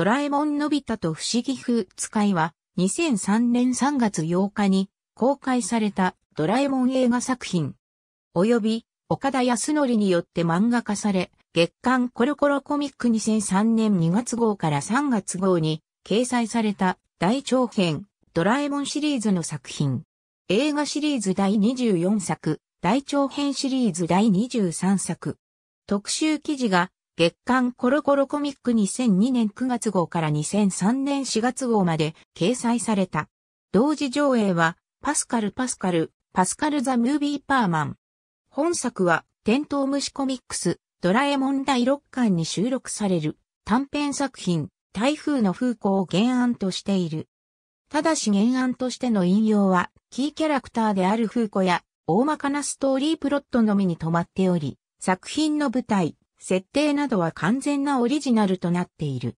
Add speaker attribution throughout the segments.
Speaker 1: ドラえもんのび太と不思議風使いは2003年3月8日に公開されたドラえもん映画作品。及び岡田康則によって漫画化され、月刊コロコロコミック2003年2月号から3月号に掲載された大長編ドラえもんシリーズの作品。映画シリーズ第24作、大長編シリーズ第23作。特集記事が月刊コロコロコミック2002年9月号から2003年4月号まで掲載された。同時上映は、パスカルパスカル、パスカルザ・ムービー・パーマン。本作は、テントウムシコミックス、ドラえもん第6巻に収録される短編作品、台風の風向を原案としている。ただし原案としての引用は、キーキャラクターである風子や、大まかなストーリープロットのみに止まっており、作品の舞台、設定などは完全なオリジナルとなっている。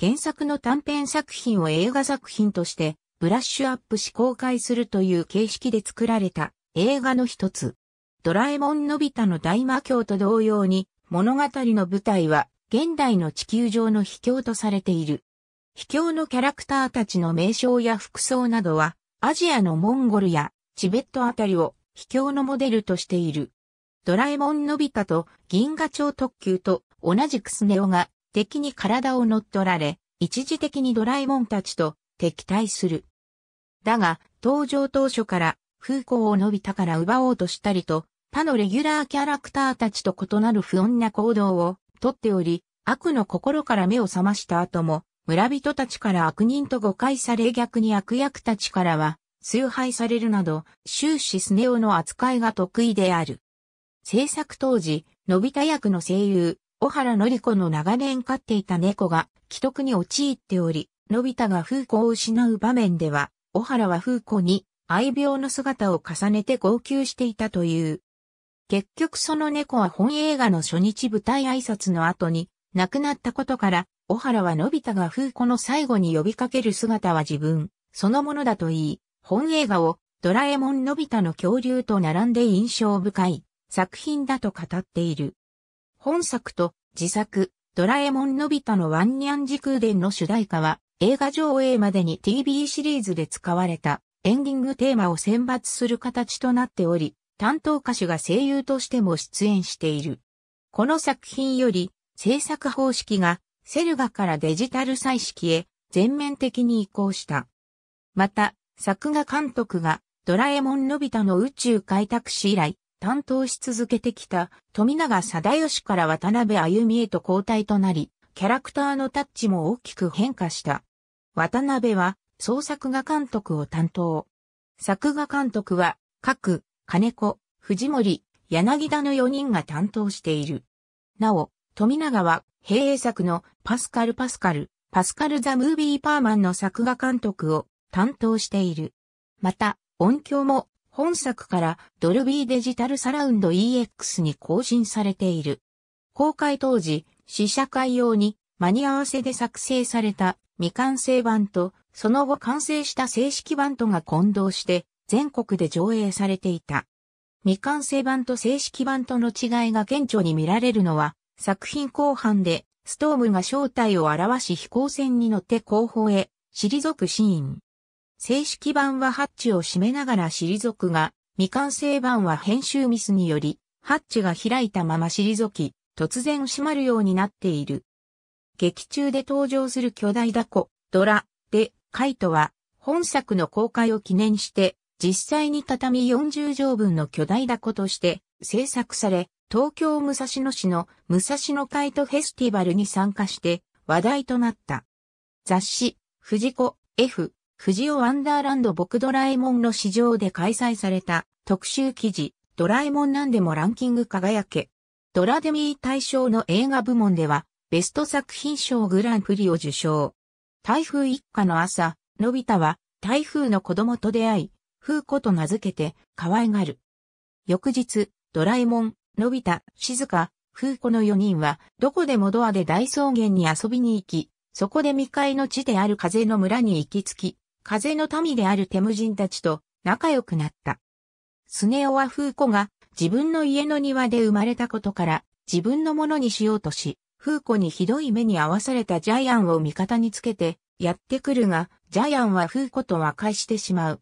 Speaker 1: 原作の短編作品を映画作品としてブラッシュアップし公開するという形式で作られた映画の一つ。ドラえもんのび太の大魔教と同様に物語の舞台は現代の地球上の秘境とされている。秘境のキャラクターたちの名称や服装などはアジアのモンゴルやチベットあたりを秘境のモデルとしている。ドラえもんのび太と銀河町特急と同じくスネ夫が敵に体を乗っ取られ、一時的にドラえもんたちと敵対する。だが、登場当初から風光をのび太から奪おうとしたりと、他のレギュラーキャラクターたちと異なる不穏な行動をとっており、悪の心から目を覚ました後も、村人たちから悪人と誤解され逆に悪役たちからは、崇拝されるなど、終始スネ夫の扱いが得意である。制作当時、のび太役の声優、小原のり子の長年飼っていた猫が既得に陥っており、のび太が風子を失う場面では、小原は風子に愛病の姿を重ねて号泣していたという。結局その猫は本映画の初日舞台挨拶の後に亡くなったことから、小原はのび太が風子の最後に呼びかける姿は自分、そのものだと言い、本映画をドラえもんのび太の恐竜と並んで印象深い作品だと語っている。本作と自作、ドラえもんのび太のワンニャン時空伝の主題歌は、映画上映までに TV シリーズで使われたエンディングテーマを選抜する形となっており、担当歌手が声優としても出演している。この作品より制作方式がセルガからデジタル彩色へ全面的に移行した。また、作画監督がドラえもんのび太の宇宙開拓史以来、担当し続けてきた富永貞義から渡辺歩美へと交代となり、キャラクターのタッチも大きく変化した。渡辺は創作画監督を担当。作画監督は、各、金子、藤森、柳田の4人が担当している。なお、富永は、平英作のパスカル・パスカル、パスカル・ザ・ムービー・パーマンの作画監督を担当している。また、音響も本作からドルビーデジタルサラウンド EX に更新されている。公開当時、試写会用に間に合わせで作成された未完成版と、その後完成した正式版とが混同して全国で上映されていた。未完成版と正式版との違いが顕著に見られるのは、作品後半でストームが正体を表し飛行船に乗って後方へ退くシーン。正式版はハッチを閉めながら退くが、未完成版は編集ミスにより、ハッチが開いたまま退き、突然閉まるようになっている。劇中で登場する巨大ダコ、ドラ、で、カイトは、本作の公開を記念して、実際に畳40畳分の巨大ダコとして制作され、東京武蔵野市の武蔵野カイトフェスティバルに参加して話題となった。雑誌、藤子 F 富士尾ワンダーランド僕ドラえもんの市場で開催された特集記事、ドラえもんなんでもランキング輝け。ドラデミー大賞の映画部門では、ベスト作品賞グランプリを受賞。台風一過の朝、のび太は、台風の子供と出会い、風子と名付けて、可愛がる。翌日、ドラえもん、のび太、静か、風子の4人は、どこでもドアで大草原に遊びに行き、そこで未開の地である風の村に行き着き、風の民であるテム人たちと仲良くなった。スネオはフーコが自分の家の庭で生まれたことから自分のものにしようとし、フーコにひどい目に遭わされたジャイアンを味方につけてやってくるが、ジャイアンはフーコと和解してしまう。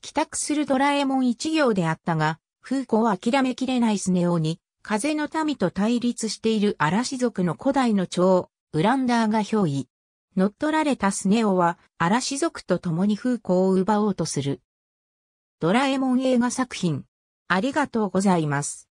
Speaker 1: 帰宅するドラえもん一行であったが、フーコは諦めきれないスネオに、風の民と対立している嵐族の古代の蝶、ウランダーが憑依。乗っ取られたスネ夫は嵐族と共に風光を奪おうとする。ドラえもん映画作品。ありがとうございます。